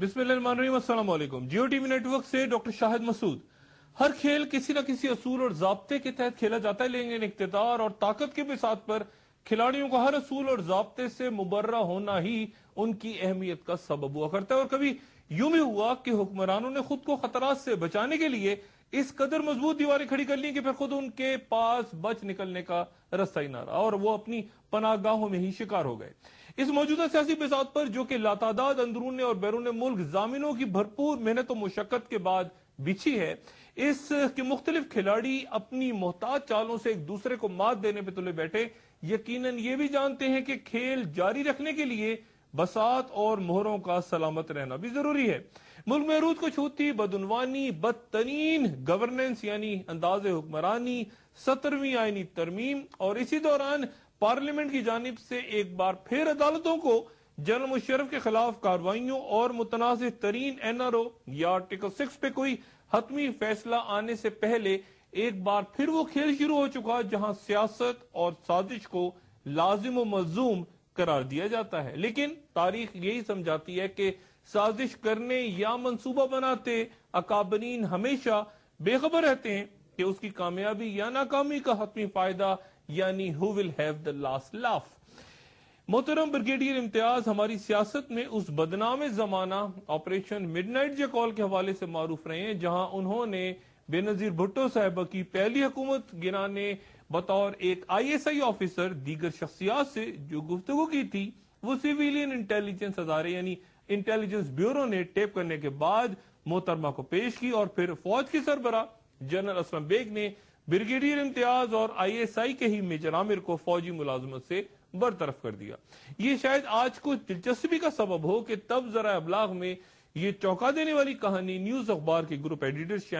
बिस्मिल्लाम Geo TV network से doctor Shahid Masood हर खेल किसी न किसी असूल और जबते के तहत खेला जाता है लेकिन इकतदार और ताकत के बिसात पर खिलाड़ियों को हर असूल और जबते से मुबर्रा होना ही उनकी अहमियत का सबब हुआ करता है और कभी यूं भी हुआ कि हुक्मरानों ने खुद को खतरा से बचाने के लिए इस कदर मजबूत दीवारें खड़ी कर ली कि फिर खुद उनके पास बच निकलने का रास्ता ही ना रहा और वो अपनी पनागाहों में ही शिकार हो गए इस मौजूदा सियासी बिसात पर जो कि लातादाद अंदरून और बैरून मुल्क जामिनों की भरपूर मेहनत और मुशक्कत के बाद बिछी है इस के मुख्तलिफ खिलाड़ी अपनी मोहताज चालों से एक दूसरे को मात देने पर तुले बैठे यकीन ये भी जानते हैं कि खेल जारी रखने के लिए बसात और मोहरों का सलामत रहना भी जरूरी है मुल्क में अरूज को छूती बदनवानी बदतरीन गवर्नेंस यानी अंदाज हुक्मरानी सत्रहवीं आयनी तरमीम और इसी दौरान पार्लियामेंट की जानब से एक बार फिर अदालतों को जनरल मुशरफ के खिलाफ कार्रवाइयों और मुतनाज़ तरीन एन आर ओ या आर्टिकल सिक्स पे कोई हतमी फैसला आने से पहले एक बार फिर वो खेल शुरू हो चुका जहां सियासत और साजिश को लाजिम मजूम करार दिया जाता है लेकिन तारीख यही समझाती है कि साजिश करने या मनसूबा बनाते अकाबरीन हमेशा बेखबर रहते हैं कि उसकी कामयाबी या नाकामी का हतमी फायदा यानी who will have the last laugh मोहतरम ब्रिगेडियर इम्तियाज हमारी सियासत में उस बदनाम जमाना ऑपरेशन मिडनाइट कॉल के हवाले से मारूफ रहे हैं जहां उन्होंने बेनजीर भुट्टो साहबा की पहली हुकूमत गिराने बतौर एक आई एस आई ऑफिसर दीगर शख्सियात से जो गुफ्तगु की थी वो सिविलियन इंटेलिजेंस अदारे यानी इंटेलिजेंस ब्यूरो ने टेप करने के बाद मोहतरमा को पेश की और फिर फौज की सरबरा जनरल असलम बेग ने ब्रिगेडियर इम्तियाज और आई एस आई के ही मेजर आमिर को फौजी मुलाजमत से बरतरफ कर दिया ये शायद आज को दिलचस्पी का सबब हो कि तब जरा अबलाग में ये चौंका देने वाली कहानी न्यूज अखबार के ग्रुप एडिटर